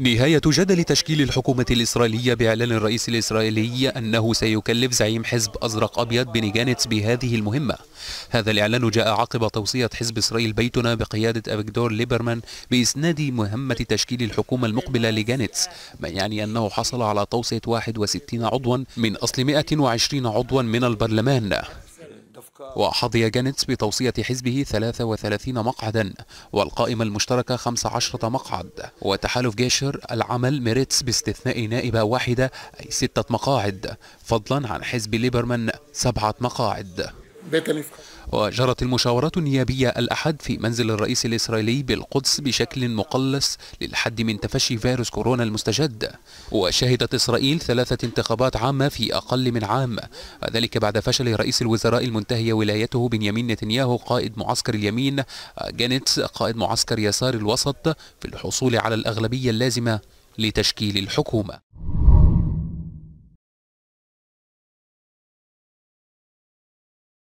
نهاية جدل تشكيل الحكومة الإسرائيلية بإعلان الرئيس الإسرائيلي أنه سيكلف زعيم حزب أزرق أبيض بني جانتس بهذه المهمة هذا الإعلان جاء عقب توصية حزب إسرائيل بيتنا بقيادة أفيجدور ليبرمان بإسناد مهمة تشكيل الحكومة المقبلة لجانتس ما يعني أنه حصل على توصية 61 عضوا من أصل 120 عضوا من البرلمان وحظي جانيتس بتوصية حزبه 33 مقعدا والقائمة المشتركة 15 مقعد وتحالف جيشر العمل ميريتس باستثناء نائبة واحدة أي ستة مقاعد فضلا عن حزب ليبرمان سبعة مقاعد وجرت المشاورات النيابية الأحد في منزل الرئيس الإسرائيلي بالقدس بشكل مقلص للحد من تفشي فيروس كورونا المستجد وشهدت إسرائيل ثلاثة انتخابات عامة في أقل من عام ذلك بعد فشل رئيس الوزراء المنتهي ولايته بنيامين نتنياهو قائد معسكر اليمين جانيتس قائد معسكر يسار الوسط في الحصول على الأغلبية اللازمة لتشكيل الحكومة